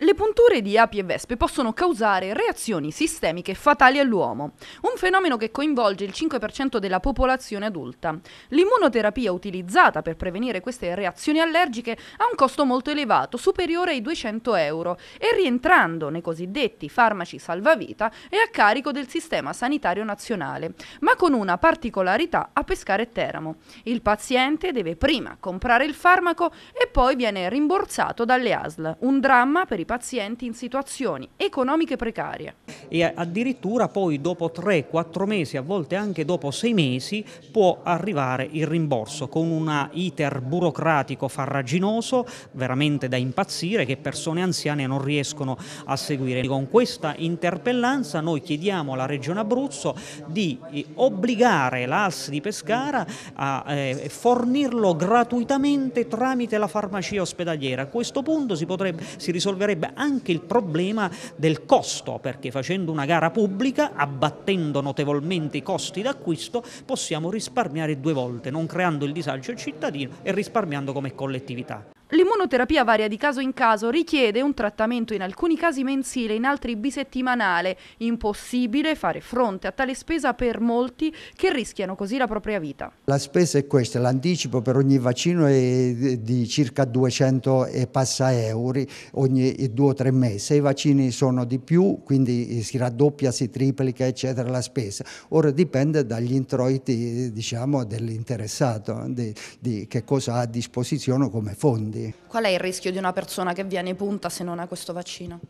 Le punture di api e vespe possono causare reazioni sistemiche fatali all'uomo, un fenomeno che coinvolge il 5% della popolazione adulta. L'immunoterapia utilizzata per prevenire queste reazioni allergiche ha un costo molto elevato, superiore ai 200 euro, e rientrando nei cosiddetti farmaci salvavita è a carico del Sistema Sanitario Nazionale, ma con una particolarità a pescare Teramo. Il paziente deve prima comprare il farmaco e poi viene rimborsato dalle ASL, un dramma per i pazienti in situazioni economiche precarie e addirittura poi dopo 3-4 mesi, a volte anche dopo 6 mesi, può arrivare il rimborso con un iter burocratico farraginoso, veramente da impazzire, che persone anziane non riescono a seguire. Con questa interpellanza noi chiediamo alla Regione Abruzzo di eh, obbligare l'AS di Pescara a eh, fornirlo gratuitamente tramite la farmacia ospedaliera. A questo punto si, potrebbe, si risolverebbe anche il problema del costo, perché facendo una gara pubblica, abbattendo notevolmente i costi d'acquisto, possiamo risparmiare due volte, non creando il disagio al cittadino e risparmiando come collettività. L'immunoterapia varia di caso in caso, richiede un trattamento in alcuni casi mensile, in altri bisettimanale. Impossibile fare fronte a tale spesa per molti che rischiano così la propria vita. La spesa è questa, l'anticipo per ogni vaccino è di circa 200 e passa euro ogni due o tre mesi. Se I vaccini sono di più, quindi si raddoppia, si triplica eccetera la spesa. Ora dipende dagli introiti diciamo, dell'interessato, di, di che cosa ha a disposizione come fondi grandi. Qual è il rischio di una persona che viene punta se non ha questo vaccino?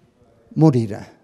Morire.